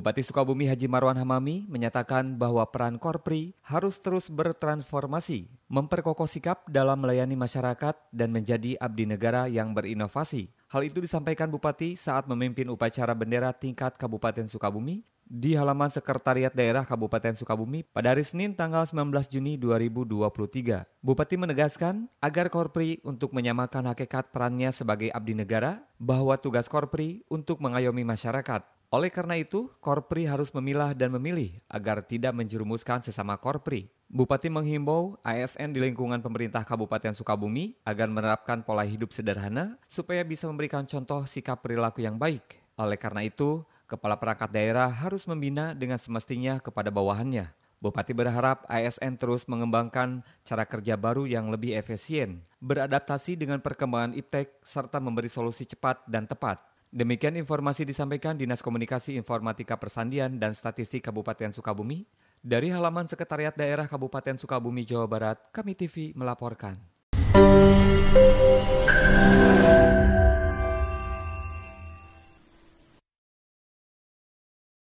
Bupati Sukabumi Haji Marwan Hamami menyatakan bahwa peran Korpri harus terus bertransformasi, memperkokoh sikap dalam melayani masyarakat dan menjadi abdi negara yang berinovasi. Hal itu disampaikan Bupati saat memimpin upacara bendera tingkat Kabupaten Sukabumi di halaman Sekretariat Daerah Kabupaten Sukabumi pada hari Senin tanggal 19 Juni 2023. Bupati menegaskan agar Korpri untuk menyamakan hakikat perannya sebagai abdi negara bahwa tugas Korpri untuk mengayomi masyarakat. Oleh karena itu, Korpri harus memilah dan memilih agar tidak menjerumuskan sesama Korpri. Bupati menghimbau ASN di lingkungan pemerintah Kabupaten Sukabumi agar menerapkan pola hidup sederhana supaya bisa memberikan contoh sikap perilaku yang baik. Oleh karena itu, kepala perangkat daerah harus membina dengan semestinya kepada bawahannya. Bupati berharap ASN terus mengembangkan cara kerja baru yang lebih efisien, beradaptasi dengan perkembangan iptek, serta memberi solusi cepat dan tepat. Demikian informasi disampaikan Dinas Komunikasi Informatika Persandian dan Statistik Kabupaten Sukabumi dari halaman Sekretariat Daerah Kabupaten Sukabumi, Jawa Barat, Kami TV melaporkan.